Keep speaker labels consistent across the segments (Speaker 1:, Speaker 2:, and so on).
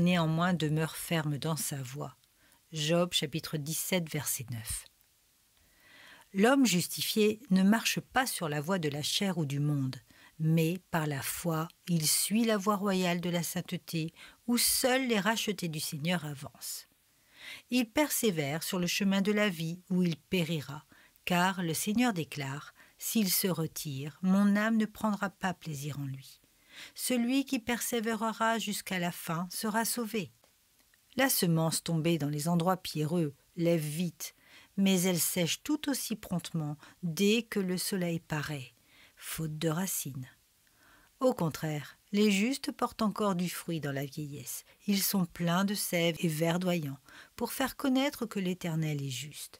Speaker 1: néanmoins demeure ferme dans sa voie. Job chapitre 17 verset 9. L'homme justifié ne marche pas sur la voie de la chair ou du monde, mais par la foi, il suit la voie royale de la sainteté, où seuls les rachetés du Seigneur avancent. Il persévère sur le chemin de la vie où il périra, car le Seigneur déclare S'il se retire, mon âme ne prendra pas plaisir en lui. Celui qui persévérera jusqu'à la fin sera sauvé. La semence tombée dans les endroits pierreux lève vite, mais elle sèche tout aussi promptement dès que le soleil paraît, faute de racines. Au contraire, les justes portent encore du fruit dans la vieillesse. Ils sont pleins de sève et verdoyants, pour faire connaître que l'Éternel est juste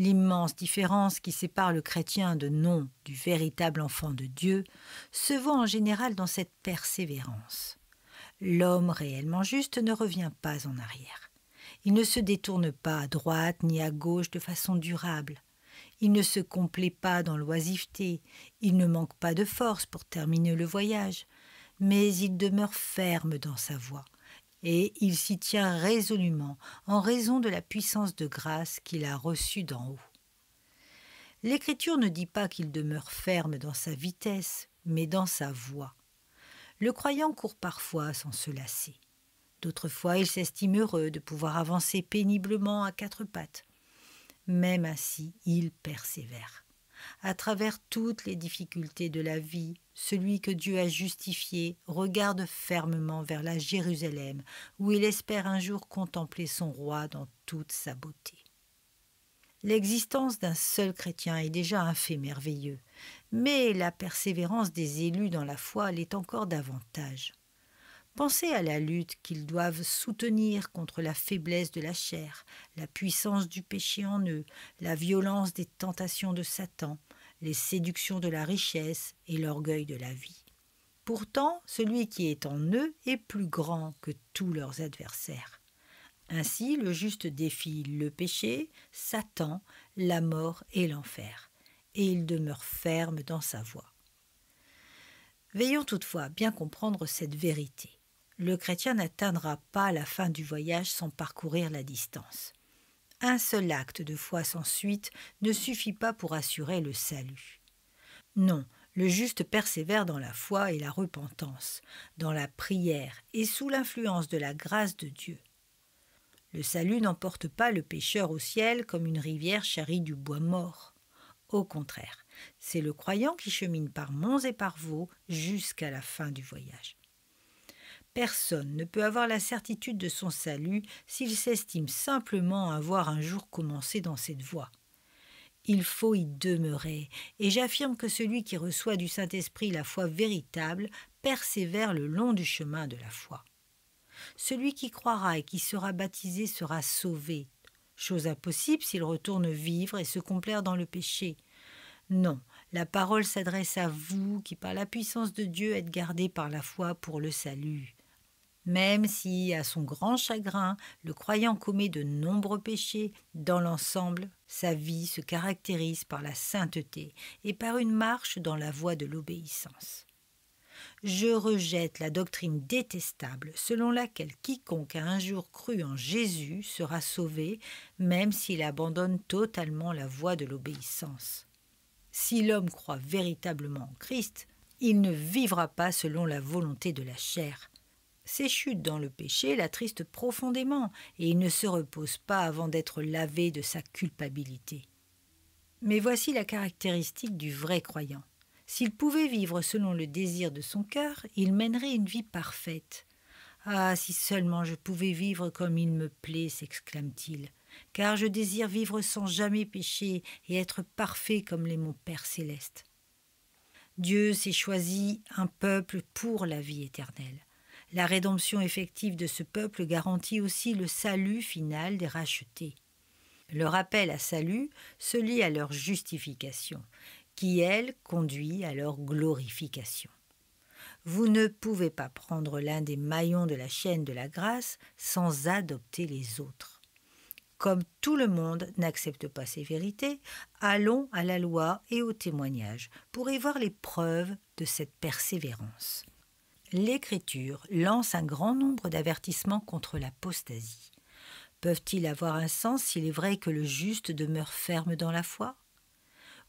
Speaker 1: l'immense différence qui sépare le chrétien de non du véritable enfant de Dieu, se voit en général dans cette persévérance. L'homme réellement juste ne revient pas en arrière. Il ne se détourne pas à droite ni à gauche de façon durable. Il ne se complaît pas dans l'oisiveté, il ne manque pas de force pour terminer le voyage, mais il demeure ferme dans sa voie, et il s'y tient résolument en raison de la puissance de grâce qu'il a reçue d'en haut. L'Écriture ne dit pas qu'il demeure ferme dans sa vitesse, mais dans sa voie. Le croyant court parfois sans se lasser. D'autres fois, il s'estime heureux de pouvoir avancer péniblement à quatre pattes. Même ainsi, il persévère à travers toutes les difficultés de la vie, celui que Dieu a justifié regarde fermement vers la Jérusalem, où il espère un jour contempler son roi dans toute sa beauté. L'existence d'un seul chrétien est déjà un fait merveilleux, mais la persévérance des élus dans la foi l'est encore davantage. Pensez à la lutte qu'ils doivent soutenir contre la faiblesse de la chair, la puissance du péché en eux, la violence des tentations de Satan, les séductions de la richesse et l'orgueil de la vie. Pourtant, celui qui est en eux est plus grand que tous leurs adversaires. Ainsi, le juste défie le péché, Satan, la mort et l'enfer, et il demeure ferme dans sa voie. Veillons toutefois bien comprendre cette vérité le chrétien n'atteindra pas la fin du voyage sans parcourir la distance. Un seul acte de foi sans suite ne suffit pas pour assurer le salut. Non, le juste persévère dans la foi et la repentance, dans la prière et sous l'influence de la grâce de Dieu. Le salut n'emporte pas le pécheur au ciel comme une rivière charrie du bois mort. Au contraire, c'est le croyant qui chemine par monts et par veaux jusqu'à la fin du voyage. Personne ne peut avoir la certitude de son salut s'il s'estime simplement avoir un jour commencé dans cette voie. Il faut y demeurer, et j'affirme que celui qui reçoit du Saint-Esprit la foi véritable persévère le long du chemin de la foi. Celui qui croira et qui sera baptisé sera sauvé, chose impossible s'il retourne vivre et se complaire dans le péché. Non, la parole s'adresse à vous qui par la puissance de Dieu êtes gardés par la foi pour le salut. Même si, à son grand chagrin, le croyant commet de nombreux péchés, dans l'ensemble, sa vie se caractérise par la sainteté et par une marche dans la voie de l'obéissance. Je rejette la doctrine détestable selon laquelle quiconque a un jour cru en Jésus sera sauvé, même s'il abandonne totalement la voie de l'obéissance. Si l'homme croit véritablement en Christ, il ne vivra pas selon la volonté de la chair. Ses chutes dans le péché l'attristent profondément, et il ne se repose pas avant d'être lavé de sa culpabilité. Mais voici la caractéristique du vrai croyant. S'il pouvait vivre selon le désir de son cœur, il mènerait une vie parfaite. Ah, si seulement je pouvais vivre comme il me plaît, s'exclame-t-il, car je désire vivre sans jamais pécher et être parfait comme l'est mon Père céleste. Dieu s'est choisi un peuple pour la vie éternelle. La rédemption effective de ce peuple garantit aussi le salut final des rachetés. Leur appel à salut se lie à leur justification, qui, elle, conduit à leur glorification. Vous ne pouvez pas prendre l'un des maillons de la chaîne de la grâce sans adopter les autres. Comme tout le monde n'accepte pas ces vérités, allons à la loi et au témoignage pour y voir les preuves de cette persévérance l'Écriture lance un grand nombre d'avertissements contre l'apostasie. Peuvent-ils avoir un sens s'il est vrai que le juste demeure ferme dans la foi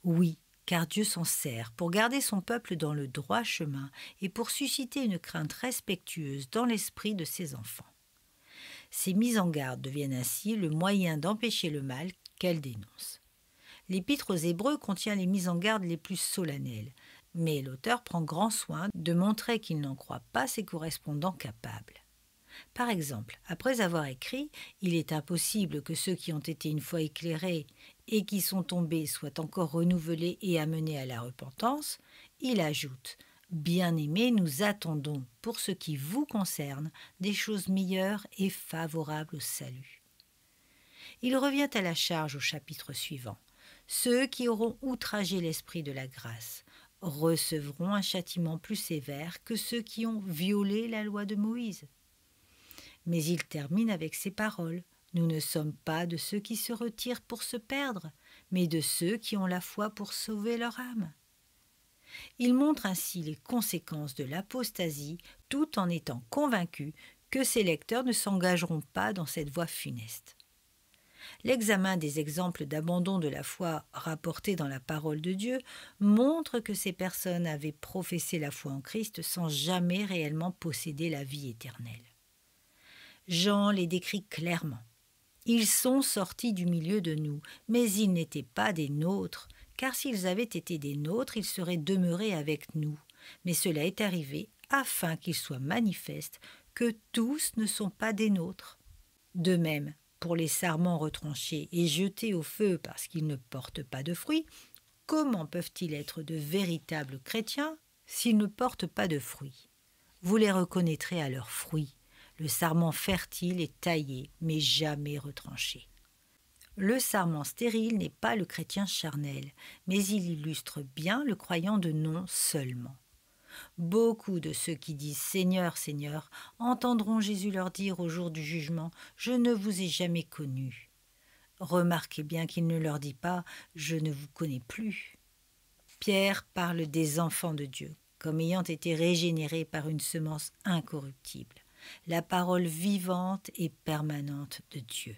Speaker 1: Oui, car Dieu s'en sert pour garder son peuple dans le droit chemin et pour susciter une crainte respectueuse dans l'esprit de ses enfants. Ces mises en garde deviennent ainsi le moyen d'empêcher le mal qu'elle dénonce. L'épître aux Hébreux contient les mises en garde les plus solennelles, mais l'auteur prend grand soin de montrer qu'il n'en croit pas ses correspondants capables. Par exemple, après avoir écrit, il est impossible que ceux qui ont été une fois éclairés et qui sont tombés soient encore renouvelés et amenés à la repentance, il ajoute Bien-aimés, nous attendons, pour ce qui vous concerne, des choses meilleures et favorables au salut. Il revient à la charge au chapitre suivant. Ceux qui auront outragé l'esprit de la grâce, recevront un châtiment plus sévère que ceux qui ont violé la loi de Moïse. Mais il termine avec ces paroles. Nous ne sommes pas de ceux qui se retirent pour se perdre, mais de ceux qui ont la foi pour sauver leur âme. Il montre ainsi les conséquences de l'apostasie tout en étant convaincu que ses lecteurs ne s'engageront pas dans cette voie funeste. L'examen des exemples d'abandon de la foi rapportés dans la parole de Dieu montre que ces personnes avaient professé la foi en Christ sans jamais réellement posséder la vie éternelle. Jean les décrit clairement. Ils sont sortis du milieu de nous, mais ils n'étaient pas des nôtres, car s'ils avaient été des nôtres, ils seraient demeurés avec nous. Mais cela est arrivé afin qu'il soit manifeste que tous ne sont pas des nôtres. De même, pour les sarments retranchés et jetés au feu parce qu'ils ne portent pas de fruits, comment peuvent-ils être de véritables chrétiens s'ils ne portent pas de fruits Vous les reconnaîtrez à leurs fruits. Le sarment fertile est taillé, mais jamais retranché. Le sarment stérile n'est pas le chrétien charnel, mais il illustre bien le croyant de nom seulement. Beaucoup de ceux qui disent Seigneur, Seigneur, entendront Jésus leur dire au jour du jugement, Je ne vous ai jamais connu. Remarquez bien qu'il ne leur dit pas, Je ne vous connais plus. Pierre parle des enfants de Dieu, comme ayant été régénérés par une semence incorruptible, la parole vivante et permanente de Dieu.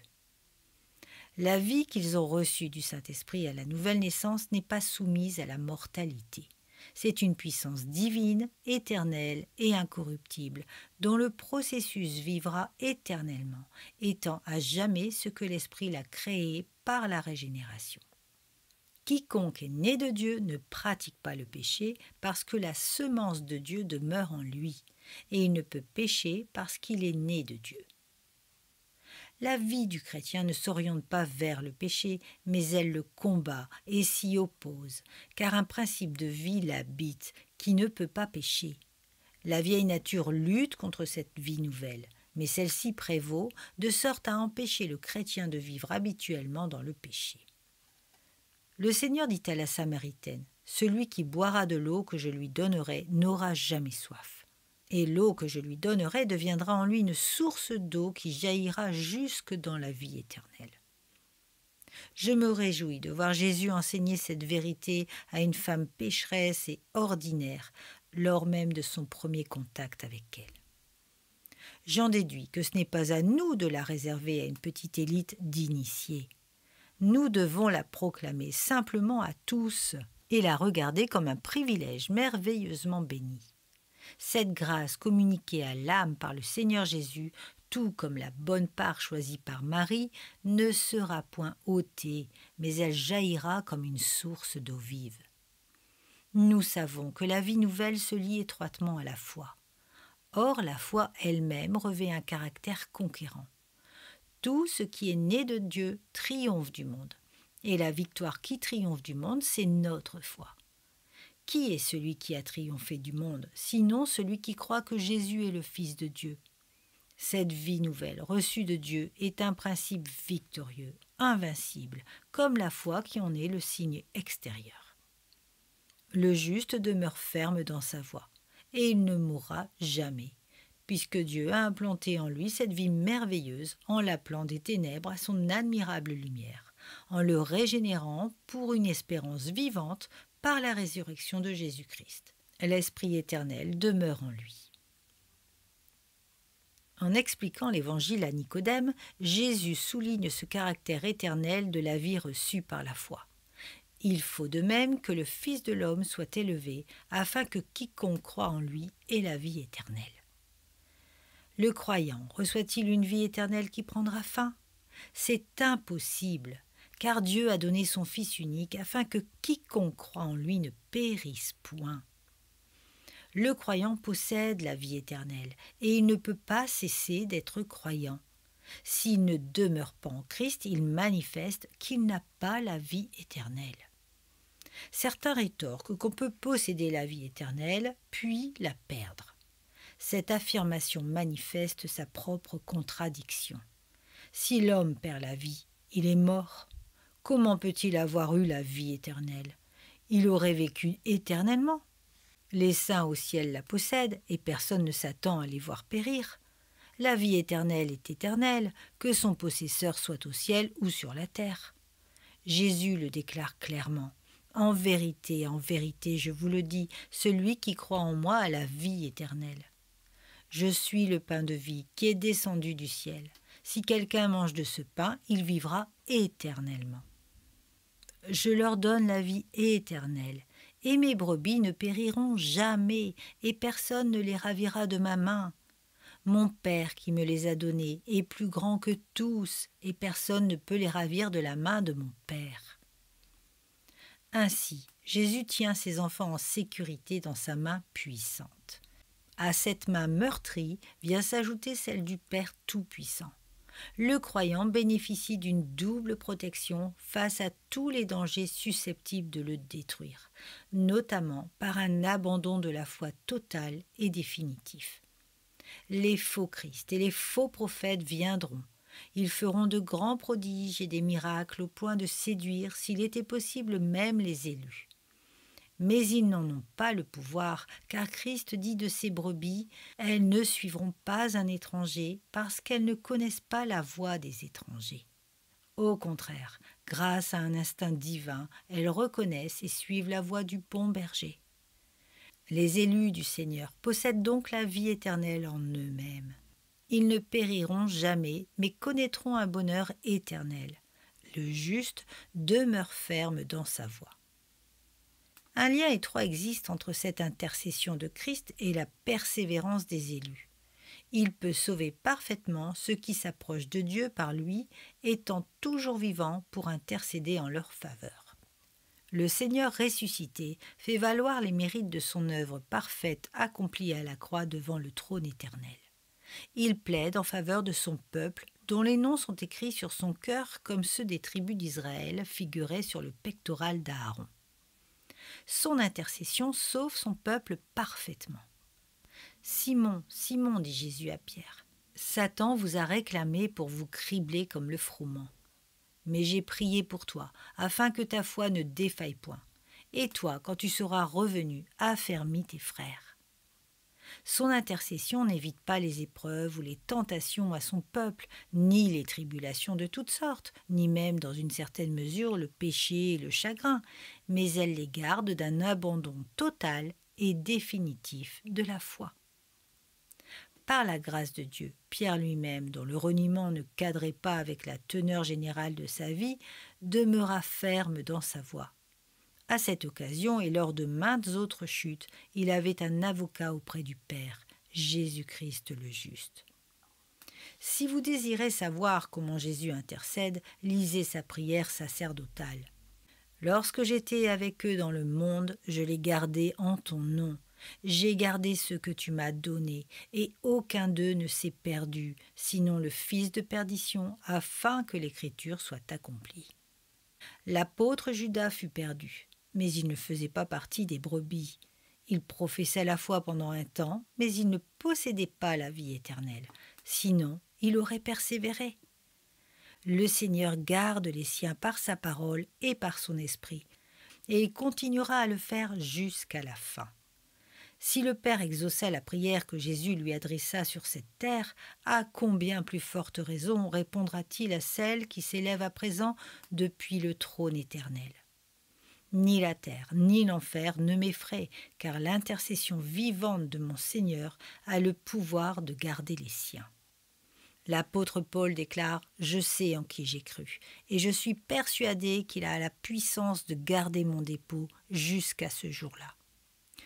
Speaker 1: La vie qu'ils ont reçue du Saint-Esprit à la nouvelle naissance n'est pas soumise à la mortalité. C'est une puissance divine, éternelle et incorruptible, dont le processus vivra éternellement, étant à jamais ce que l'Esprit l'a créé par la régénération. Quiconque est né de Dieu ne pratique pas le péché parce que la semence de Dieu demeure en lui, et il ne peut pécher parce qu'il est né de Dieu. La vie du chrétien ne s'oriente pas vers le péché, mais elle le combat et s'y oppose, car un principe de vie l'habite, qui ne peut pas pécher. La vieille nature lutte contre cette vie nouvelle, mais celle-ci prévaut, de sorte à empêcher le chrétien de vivre habituellement dans le péché. Le Seigneur dit à la Samaritaine, Celui qui boira de l'eau que je lui donnerai n'aura jamais soif et l'eau que je lui donnerai deviendra en lui une source d'eau qui jaillira jusque dans la vie éternelle. Je me réjouis de voir Jésus enseigner cette vérité à une femme pécheresse et ordinaire lors même de son premier contact avec elle. J'en déduis que ce n'est pas à nous de la réserver à une petite élite d'initiés. Nous devons la proclamer simplement à tous et la regarder comme un privilège merveilleusement béni. Cette grâce communiquée à l'âme par le Seigneur Jésus, tout comme la bonne part choisie par Marie, ne sera point ôtée, mais elle jaillira comme une source d'eau vive. Nous savons que la vie nouvelle se lie étroitement à la foi. Or, la foi elle-même revêt un caractère conquérant. Tout ce qui est né de Dieu triomphe du monde. Et la victoire qui triomphe du monde, c'est notre foi. Qui est celui qui a triomphé du monde, sinon celui qui croit que Jésus est le Fils de Dieu Cette vie nouvelle, reçue de Dieu, est un principe victorieux, invincible, comme la foi qui en est le signe extérieur. Le juste demeure ferme dans sa voie, et il ne mourra jamais, puisque Dieu a implanté en lui cette vie merveilleuse en l'appelant des ténèbres à son admirable lumière en le régénérant pour une espérance vivante par la résurrection de Jésus-Christ. L'Esprit éternel demeure en lui. En expliquant l'évangile à Nicodème, Jésus souligne ce caractère éternel de la vie reçue par la foi. Il faut de même que le Fils de l'homme soit élevé, afin que quiconque croit en lui ait la vie éternelle. Le croyant reçoit-il une vie éternelle qui prendra fin C'est impossible car Dieu a donné son Fils unique afin que quiconque croit en lui ne périsse point. Le croyant possède la vie éternelle, et il ne peut pas cesser d'être croyant. S'il ne demeure pas en Christ, il manifeste qu'il n'a pas la vie éternelle. Certains rétorquent qu'on peut posséder la vie éternelle, puis la perdre. Cette affirmation manifeste sa propre contradiction. Si l'homme perd la vie, il est mort comment peut-il avoir eu la vie éternelle Il aurait vécu éternellement. Les saints au ciel la possèdent, et personne ne s'attend à les voir périr. La vie éternelle est éternelle, que son possesseur soit au ciel ou sur la terre. Jésus le déclare clairement. En vérité, en vérité, je vous le dis, celui qui croit en moi a la vie éternelle. Je suis le pain de vie qui est descendu du ciel. Si quelqu'un mange de ce pain, il vivra éternellement. Je leur donne la vie éternelle, et mes brebis ne périront jamais, et personne ne les ravira de ma main. Mon Père qui me les a donnés est plus grand que tous, et personne ne peut les ravir de la main de mon Père. Ainsi, Jésus tient ses enfants en sécurité dans sa main puissante. À cette main meurtrie vient s'ajouter celle du Père Tout-Puissant le croyant bénéficie d'une double protection face à tous les dangers susceptibles de le détruire, notamment par un abandon de la foi total et définitif. Les faux Christes et les faux prophètes viendront. Ils feront de grands prodiges et des miracles au point de séduire, s'il était possible, même les élus mais ils n'en ont pas le pouvoir, car Christ dit de ses brebis, Elles ne suivront pas un étranger, parce qu'elles ne connaissent pas la voie des étrangers. Au contraire, grâce à un instinct divin, elles reconnaissent et suivent la voie du bon berger. Les élus du Seigneur possèdent donc la vie éternelle en eux-mêmes. Ils ne périront jamais, mais connaîtront un bonheur éternel. Le juste demeure ferme dans sa voie. Un lien étroit existe entre cette intercession de Christ et la persévérance des élus. Il peut sauver parfaitement ceux qui s'approchent de Dieu par lui, étant toujours vivant pour intercéder en leur faveur. Le Seigneur ressuscité fait valoir les mérites de son œuvre parfaite accomplie à la croix devant le trône éternel. Il plaide en faveur de son peuple, dont les noms sont écrits sur son cœur comme ceux des tribus d'Israël figuraient sur le pectoral d'Aaron son intercession sauve son peuple parfaitement. Simon, Simon, dit Jésus à Pierre, Satan vous a réclamé pour vous cribler comme le froment. Mais j'ai prié pour toi, afin que ta foi ne défaille point. Et toi, quand tu seras revenu, affermis tes frères. Son intercession n'évite pas les épreuves ou les tentations à son peuple, ni les tribulations de toutes sortes, ni même dans une certaine mesure le péché et le chagrin, mais elle les garde d'un abandon total et définitif de la foi. Par la grâce de Dieu, Pierre lui-même, dont le reniement ne cadrait pas avec la teneur générale de sa vie, demeura ferme dans sa voie. À cette occasion et lors de maintes autres chutes, il avait un avocat auprès du Père, Jésus-Christ le juste. Si vous désirez savoir comment Jésus intercède, lisez sa prière sacerdotale. Lorsque j'étais avec eux dans le monde, je les gardais en ton nom. J'ai gardé ce que tu m'as donné, et aucun d'eux ne s'est perdu, sinon le fils de perdition, afin que l'écriture soit accomplie. L'apôtre Judas fut perdu mais il ne faisait pas partie des brebis. Il professait la foi pendant un temps, mais il ne possédait pas la vie éternelle. Sinon, il aurait persévéré. Le Seigneur garde les siens par sa parole et par son esprit, et il continuera à le faire jusqu'à la fin. Si le Père exauçait la prière que Jésus lui adressa sur cette terre, à combien plus forte raison répondra-t-il à celle qui s'élève à présent depuis le trône éternel ni la terre, ni l'enfer ne m'effraient, car l'intercession vivante de mon Seigneur a le pouvoir de garder les siens. L'apôtre Paul déclare Je sais en qui j'ai cru, et je suis persuadé qu'il a la puissance de garder mon dépôt jusqu'à ce jour-là.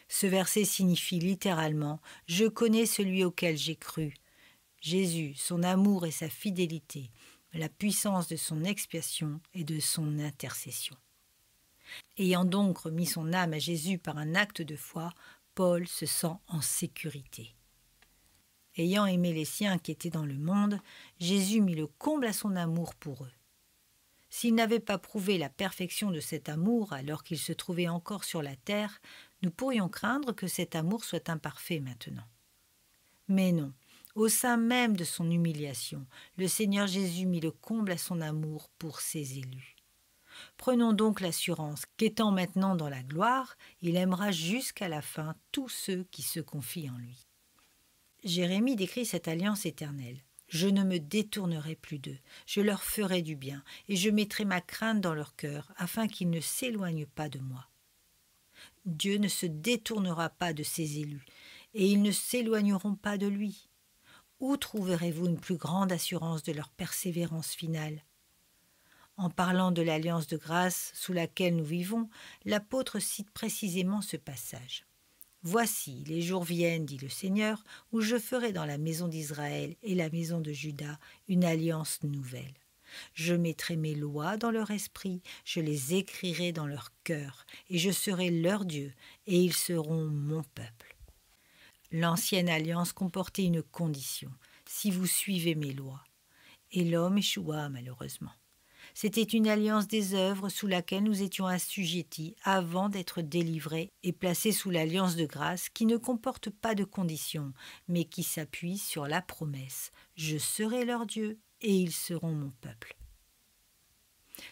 Speaker 1: Ce verset signifie littéralement Je connais celui auquel j'ai cru. Jésus, son amour et sa fidélité, la puissance de son expiation et de son intercession. Ayant donc remis son âme à Jésus par un acte de foi, Paul se sent en sécurité. Ayant aimé les siens qui étaient dans le monde, Jésus mit le comble à son amour pour eux. S'il n'avait pas prouvé la perfection de cet amour alors qu'il se trouvait encore sur la terre, nous pourrions craindre que cet amour soit imparfait maintenant. Mais non, au sein même de son humiliation, le Seigneur Jésus mit le comble à son amour pour ses élus. Prenons donc l'assurance qu'étant maintenant dans la gloire, il aimera jusqu'à la fin tous ceux qui se confient en lui. Jérémie décrit cette alliance éternelle. Je ne me détournerai plus d'eux, je leur ferai du bien, et je mettrai ma crainte dans leur cœur, afin qu'ils ne s'éloignent pas de moi. Dieu ne se détournera pas de ses élus, et ils ne s'éloigneront pas de lui. Où trouverez-vous une plus grande assurance de leur persévérance finale en parlant de l'alliance de grâce sous laquelle nous vivons, l'apôtre cite précisément ce passage. Voici, les jours viennent, dit le Seigneur, où je ferai dans la maison d'Israël et la maison de Judas une alliance nouvelle. Je mettrai mes lois dans leur esprit, je les écrirai dans leur cœur, et je serai leur Dieu, et ils seront mon peuple. L'ancienne alliance comportait une condition, si vous suivez mes lois. Et l'homme échoua malheureusement. C'était une alliance des œuvres sous laquelle nous étions assujettis avant d'être délivrés et placés sous l'alliance de grâce qui ne comporte pas de conditions, mais qui s'appuie sur la promesse Je serai leur Dieu et ils seront mon peuple.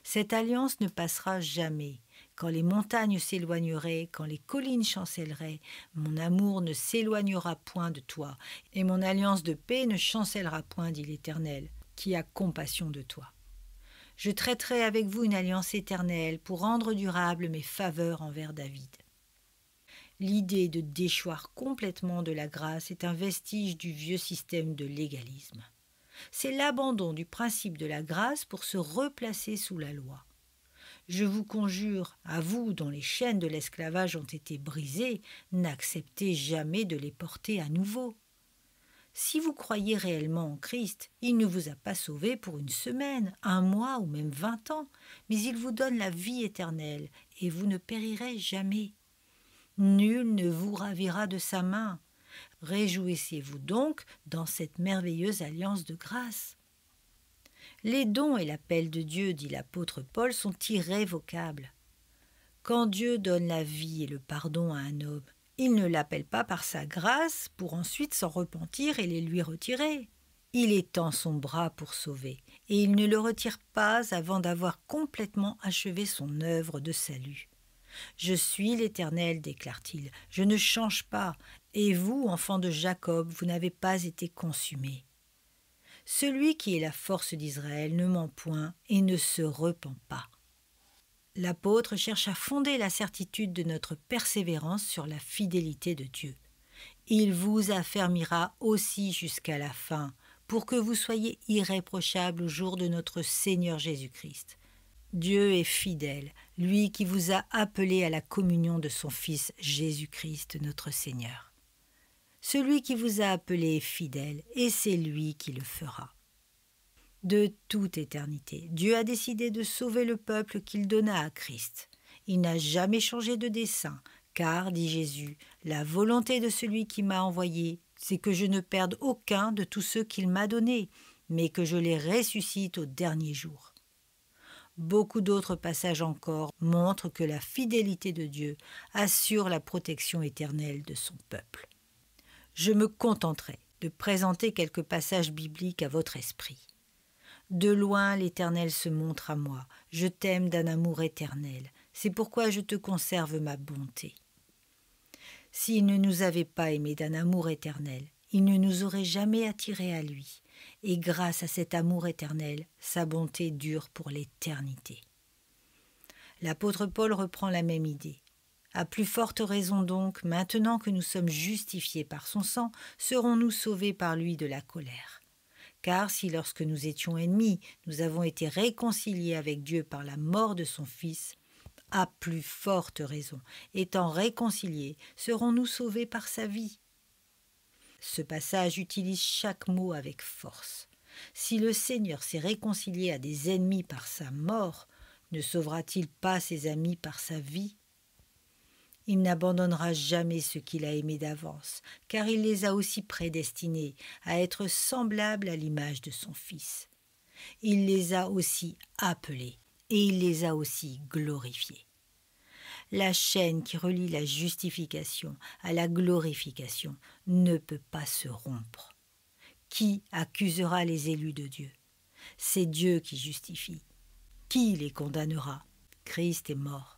Speaker 1: Cette alliance ne passera jamais. Quand les montagnes s'éloigneraient, quand les collines chancelleraient, mon amour ne s'éloignera point de toi, et mon alliance de paix ne chancellera point, dit l'Éternel, qui a compassion de toi. Je traiterai avec vous une alliance éternelle pour rendre durables mes faveurs envers David. L'idée de déchoir complètement de la grâce est un vestige du vieux système de légalisme. C'est l'abandon du principe de la grâce pour se replacer sous la loi. Je vous conjure, à vous dont les chaînes de l'esclavage ont été brisées, n'acceptez jamais de les porter à nouveau. Si vous croyez réellement en Christ, il ne vous a pas sauvé pour une semaine, un mois ou même vingt ans, mais il vous donne la vie éternelle, et vous ne périrez jamais. Nul ne vous ravira de sa main. Réjouissez-vous donc dans cette merveilleuse alliance de grâce. Les dons et l'appel de Dieu, dit l'apôtre Paul, sont irrévocables. Quand Dieu donne la vie et le pardon à un homme, il ne l'appelle pas par sa grâce pour ensuite s'en repentir et les lui retirer. Il étend son bras pour sauver, et il ne le retire pas avant d'avoir complètement achevé son œuvre de salut. Je suis l'Éternel, déclare-t-il, je ne change pas, et vous, enfants de Jacob, vous n'avez pas été consumés. Celui qui est la force d'Israël ne ment point et ne se repent pas. L'apôtre cherche à fonder la certitude de notre persévérance sur la fidélité de Dieu. Il vous affermira aussi jusqu'à la fin, pour que vous soyez irréprochables au jour de notre Seigneur Jésus-Christ. Dieu est fidèle, lui qui vous a appelé à la communion de son Fils Jésus-Christ notre Seigneur. Celui qui vous a appelé est fidèle, et c'est lui qui le fera de toute éternité. Dieu a décidé de sauver le peuple qu'il donna à Christ. Il n'a jamais changé de dessein, car, dit Jésus, la volonté de celui qui m'a envoyé, c'est que je ne perde aucun de tous ceux qu'il m'a donnés, mais que je les ressuscite au dernier jour. Beaucoup d'autres passages encore montrent que la fidélité de Dieu assure la protection éternelle de son peuple. Je me contenterai de présenter quelques passages bibliques à votre esprit. De loin l'Éternel se montre à moi, je t'aime d'un amour éternel, c'est pourquoi je te conserve ma bonté. S'il ne nous avait pas aimés d'un amour éternel, il ne nous aurait jamais attirés à lui, et grâce à cet amour éternel, sa bonté dure pour l'éternité. L'apôtre Paul reprend la même idée. À plus forte raison donc, maintenant que nous sommes justifiés par son sang, serons-nous sauvés par lui de la colère. Car si lorsque nous étions ennemis, nous avons été réconciliés avec Dieu par la mort de son Fils, à plus forte raison, étant réconciliés, serons-nous sauvés par sa vie Ce passage utilise chaque mot avec force. Si le Seigneur s'est réconcilié à des ennemis par sa mort, ne sauvera-t-il pas ses amis par sa vie il n'abandonnera jamais ce qu'il a aimé d'avance, car il les a aussi prédestinés à être semblables à l'image de son Fils. Il les a aussi appelés, et il les a aussi glorifiés. La chaîne qui relie la justification à la glorification ne peut pas se rompre. Qui accusera les élus de Dieu C'est Dieu qui justifie. Qui les condamnera Christ est mort.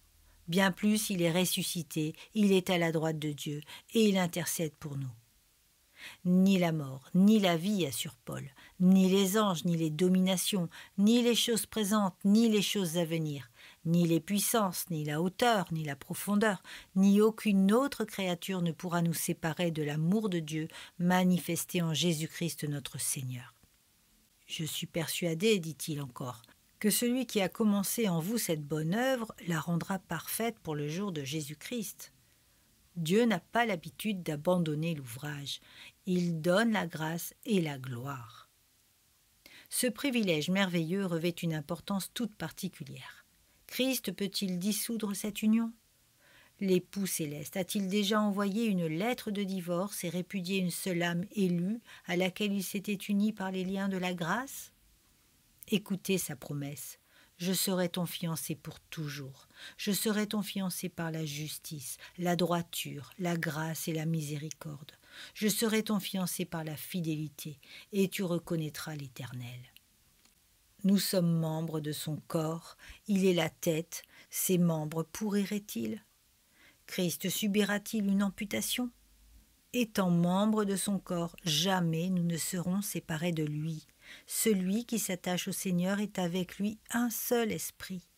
Speaker 1: Bien plus, il est ressuscité, il est à la droite de Dieu, et il intercède pour nous. Ni la mort, ni la vie, assure Paul, ni les anges, ni les dominations, ni les choses présentes, ni les choses à venir, ni les puissances, ni la hauteur, ni la profondeur, ni aucune autre créature ne pourra nous séparer de l'amour de Dieu manifesté en Jésus-Christ notre Seigneur. Je suis persuadé, dit-il encore, que celui qui a commencé en vous cette bonne œuvre la rendra parfaite pour le jour de Jésus-Christ. Dieu n'a pas l'habitude d'abandonner l'ouvrage, il donne la grâce et la gloire. Ce privilège merveilleux revêt une importance toute particulière. Christ peut-il dissoudre cette union L'époux céleste a-t-il déjà envoyé une lettre de divorce et répudié une seule âme élue à laquelle il s'était uni par les liens de la grâce Écoutez sa promesse. Je serai ton fiancé pour toujours. Je serai ton fiancé par la justice, la droiture, la grâce et la miséricorde. Je serai ton fiancé par la fidélité, et tu reconnaîtras l'Éternel. Nous sommes membres de son corps, il est la tête, ses membres pourriraient-ils Christ subira-t-il une amputation Étant membres de son corps, jamais nous ne serons séparés de lui. Celui qui s'attache au Seigneur est avec lui un seul esprit.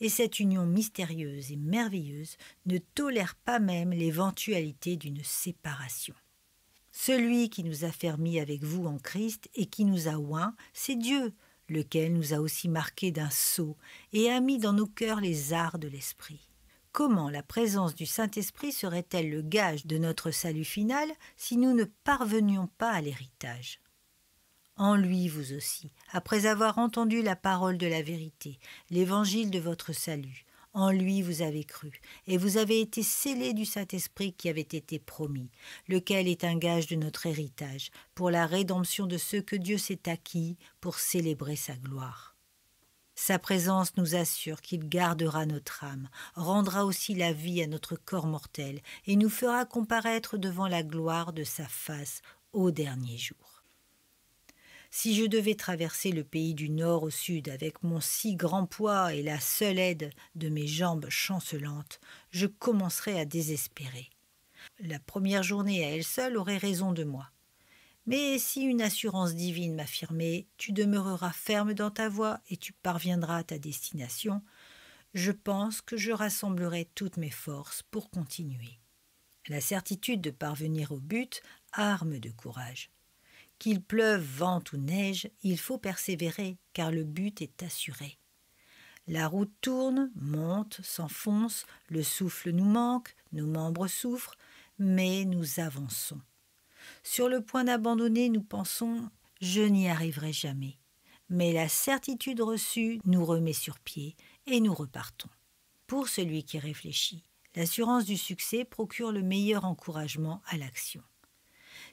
Speaker 1: Et cette union mystérieuse et merveilleuse ne tolère pas même l'éventualité d'une séparation. Celui qui nous a fermis avec vous en Christ et qui nous a oints, c'est Dieu, lequel nous a aussi marqués d'un sceau et a mis dans nos cœurs les arts de l'esprit. Comment la présence du Saint-Esprit serait-elle le gage de notre salut final si nous ne parvenions pas à l'héritage en lui vous aussi, après avoir entendu la parole de la vérité, l'évangile de votre salut. En lui vous avez cru, et vous avez été scellés du Saint-Esprit qui avait été promis, lequel est un gage de notre héritage, pour la rédemption de ceux que Dieu s'est acquis pour célébrer sa gloire. Sa présence nous assure qu'il gardera notre âme, rendra aussi la vie à notre corps mortel, et nous fera comparaître devant la gloire de sa face au dernier jour. Si je devais traverser le pays du nord au sud avec mon si grand poids et la seule aide de mes jambes chancelantes, je commencerais à désespérer. La première journée à elle seule aurait raison de moi. Mais si une assurance divine m'affirmait Tu demeureras ferme dans ta voie et tu parviendras à ta destination, je pense que je rassemblerai toutes mes forces pour continuer. La certitude de parvenir au but arme de courage. Qu'il pleuve, vente ou neige, il faut persévérer, car le but est assuré. La route tourne, monte, s'enfonce, le souffle nous manque, nos membres souffrent, mais nous avançons. Sur le point d'abandonner, nous pensons Je n'y arriverai jamais. Mais la certitude reçue nous remet sur pied et nous repartons. Pour celui qui réfléchit, l'assurance du succès procure le meilleur encouragement à l'action.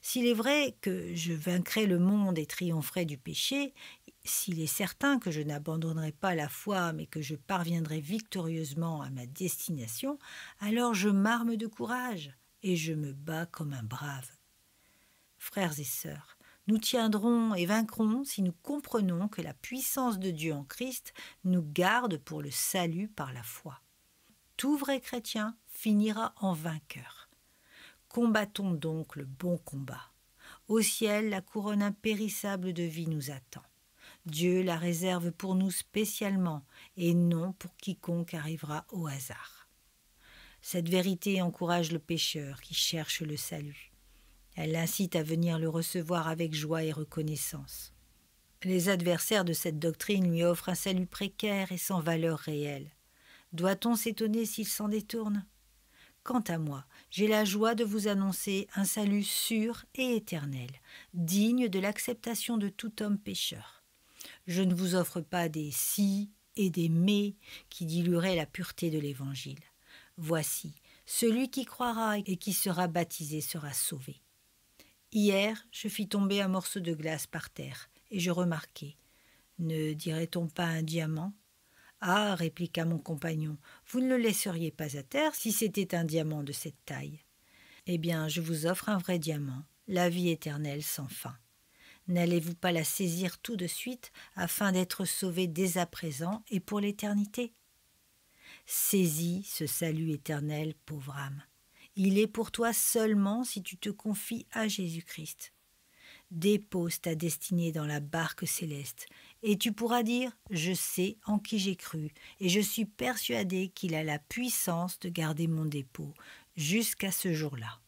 Speaker 1: S'il est vrai que je vaincrai le monde et triompherai du péché, s'il est certain que je n'abandonnerai pas la foi, mais que je parviendrai victorieusement à ma destination, alors je m'arme de courage et je me bats comme un brave. Frères et sœurs, nous tiendrons et vaincrons si nous comprenons que la puissance de Dieu en Christ nous garde pour le salut par la foi. Tout vrai chrétien finira en vainqueur. Combattons donc le bon combat. Au ciel, la couronne impérissable de vie nous attend. Dieu la réserve pour nous spécialement et non pour quiconque arrivera au hasard. Cette vérité encourage le pécheur qui cherche le salut. Elle l'incite à venir le recevoir avec joie et reconnaissance. Les adversaires de cette doctrine lui offrent un salut précaire et sans valeur réelle. Doit-on s'étonner s'il s'en détourne Quant à moi, j'ai la joie de vous annoncer un salut sûr et éternel, digne de l'acceptation de tout homme pécheur. Je ne vous offre pas des si et des mais qui dilueraient la pureté de l'Évangile. Voici, celui qui croira et qui sera baptisé sera sauvé. Hier, je fis tomber un morceau de glace par terre, et je remarquai. Ne dirait-on pas un diamant ah, répliqua mon compagnon, vous ne le laisseriez pas à terre si c'était un diamant de cette taille. Eh bien, je vous offre un vrai diamant, la vie éternelle sans fin. N'allez-vous pas la saisir tout de suite afin d'être sauvé dès à présent et pour l'éternité Saisis ce salut éternel, pauvre âme. Il est pour toi seulement si tu te confies à Jésus-Christ. Dépose ta destinée dans la barque céleste et tu pourras dire, je sais en qui j'ai cru, et je suis persuadé qu'il a la puissance de garder mon dépôt jusqu'à ce jour-là.